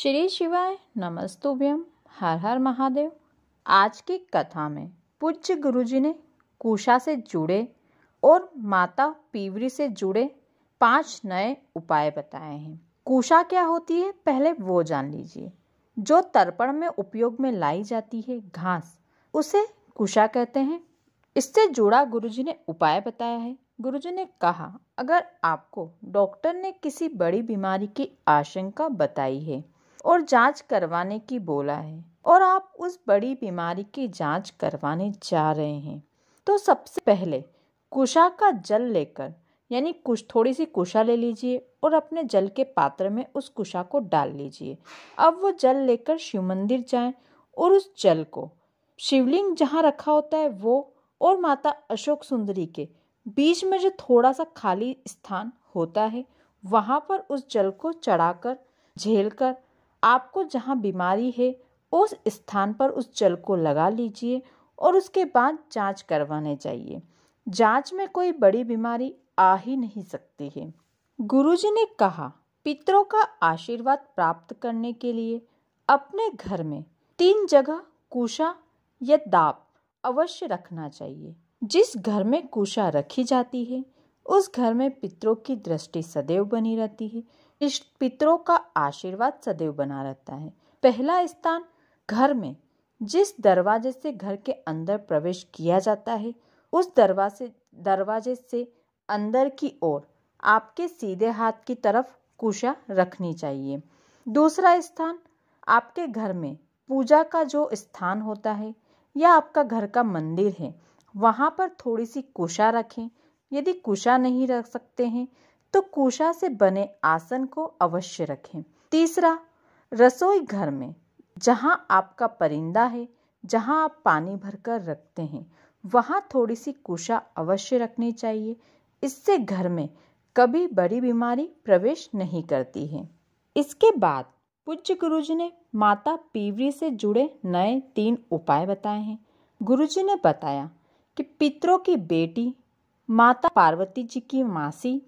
श्री शिवाय नमस्तुभ्यम हर हर महादेव आज की कथा में पूज्य गुरुजी ने कुशा से जुड़े और माता पीवरी से जुड़े पांच नए उपाय बताए हैं कुशा क्या होती है पहले वो जान लीजिए जो तर्पण में उपयोग में लाई जाती है घास उसे कुशा कहते हैं इससे जुड़ा गुरुजी ने उपाय बताया है गुरुजी ने कहा अगर आपको डॉक्टर ने किसी बड़ी बीमारी की आशंका बताई है और जांच करवाने की बोला है और आप उस बड़ी बीमारी की जांच करवाने जा रहे हैं तो सबसे पहले कुशा का जल लेकर यानी कुछ थोड़ी सी कुशा ले लीजिए और अपने जल के पात्र में उस कुशा को डाल लीजिए अब वो जल लेकर शिव मंदिर जाएं और उस जल को शिवलिंग जहाँ रखा होता है वो और माता अशोक सुंदरी के बीच में जो थोड़ा सा खाली स्थान होता है वहाँ पर उस जल को चढ़ाकर झेल कर आपको जहाँ बीमारी है उस स्थान पर उस जल को लगा लीजिए और उसके बाद जांच करवाने चाहिए जांच में कोई बड़ी बीमारी आ ही नहीं सकती है गुरुजी ने कहा पितरों का आशीर्वाद प्राप्त करने के लिए अपने घर में तीन जगह कुशा या दाप अवश्य रखना चाहिए जिस घर में कुशा रखी जाती है उस घर में पितरों की दृष्टि सदैव बनी रहती है इष्ट पितरों का आशीर्वाद सदैव बना रहता है पहला स्थान घर में जिस दरवाजे से घर के अंदर प्रवेश किया जाता है उस दरवाजे दरवाजे से अंदर की ओर आपके सीधे हाथ की तरफ कुशा रखनी चाहिए दूसरा स्थान आपके घर में पूजा का जो स्थान होता है या आपका घर का मंदिर है वहाँ पर थोड़ी सी कुशा रखें यदि कुशा नहीं रख सकते हैं तो कुशा से बने आसन को अवश्य रखें तीसरा रसोई घर में जहां आपका परिंदा है जहां आप पानी भरकर रखते हैं वहां थोड़ी सी कुशा अवश्य रखनी चाहिए इससे घर में कभी बड़ी बीमारी प्रवेश नहीं करती है इसके बाद पूज्य गुरुजी ने माता पीवरी से जुड़े नए तीन उपाय बताए हैं गुरुजी ने बताया कि पितरों की बेटी माता पार्वती जी की मासी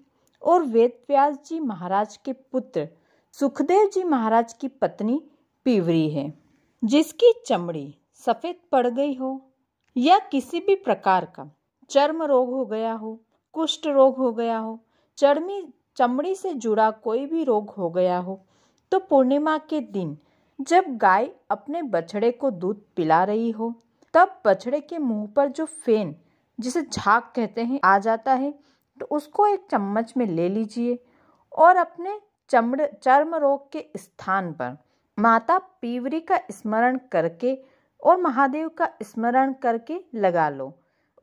और वेद व्यास जी महाराज के पुत्र सुखदेव जी महाराज की पत्नी पीवरी है जिसकी चमड़ी सफ़ेद पड़ गई हो या किसी भी प्रकार का चर्म रोग हो गया हो कुष्ठ रोग हो गया हो चर्मी चमड़ी से जुड़ा कोई भी रोग हो गया हो तो पूर्णिमा के दिन जब गाय अपने बछड़े को दूध पिला रही हो तब बछड़े के मुंह पर जो फेन जिसे झाग कहते हैं आ जाता है तो उसको एक चम्मच में ले लीजिए और अपने चमड़ चर्म रोग के स्थान पर माता पीवरी का स्मरण करके और महादेव का स्मरण करके लगा लो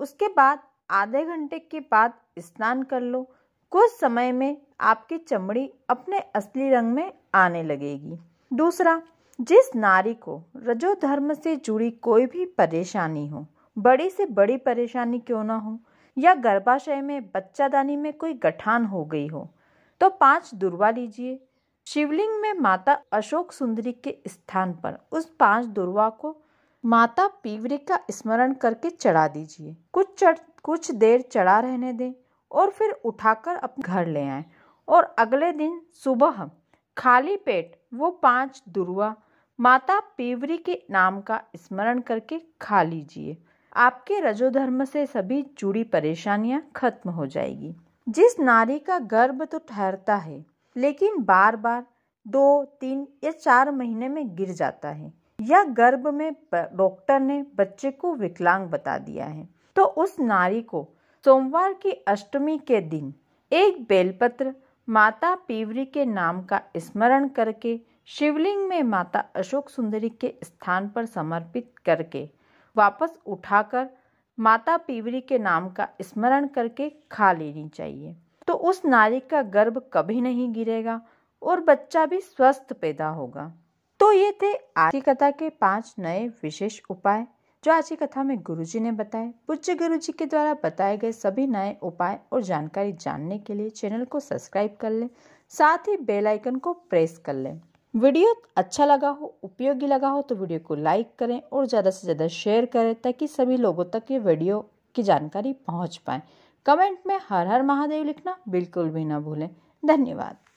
उसके बाद आधे घंटे के बाद स्नान कर लो कुछ समय में आपकी चमड़ी अपने असली रंग में आने लगेगी दूसरा जिस नारी को रजोधर्म से जुड़ी कोई भी परेशानी हो बड़ी से बड़ी परेशानी क्यों ना हो या गर्भाशय में बच्चादानी में कोई गठान हो गई हो तो पांच दुर्वा लीजिए शिवलिंग में माता अशोक सुंदरी के स्थान पर उस पांच दुर्वा को माता पीवरी का स्मरण करके चढ़ा दीजिए कुछ चढ़ कुछ देर चढ़ा रहने दें और फिर उठाकर अपने घर ले आए और अगले दिन सुबह खाली पेट वो पांच दुर्वा माता पीवरी के नाम का स्मरण करके खा लीजिए आपके रजोधर्म से सभी जुड़ी परेशानियां खत्म हो जाएगी जिस नारी का गर्भ तो ठहरता है लेकिन बार बार दो तीन या चार महीने में गिर जाता है या गर्भ में डॉक्टर ने बच्चे को विकलांग बता दिया है तो उस नारी को सोमवार की अष्टमी के दिन एक बेलपत्र माता पीवरी के नाम का स्मरण करके शिवलिंग में माता अशोक सुंदरी के स्थान पर समर्पित करके वापस उठाकर माता पीवरी के नाम का स्मरण करके खा लेनी चाहिए तो उस नारी का गर्भ कभी नहीं गिरेगा और बच्चा भी स्वस्थ पैदा होगा तो ये थे आज की कथा के पांच नए विशेष उपाय जो आज की कथा में गुरुजी ने बताए पूज्य गुरुजी के द्वारा बताए गए सभी नए उपाय और जानकारी जानने के लिए चैनल को सब्सक्राइब कर लें साथ ही बेल आइकन को प्रेस कर लें वीडियो अच्छा लगा हो उपयोगी लगा हो तो वीडियो को लाइक करें और ज़्यादा से ज़्यादा शेयर करें ताकि सभी लोगों तक ये वीडियो की जानकारी पहुंच पाए कमेंट में हर हर महादेव लिखना बिल्कुल भी ना भूलें धन्यवाद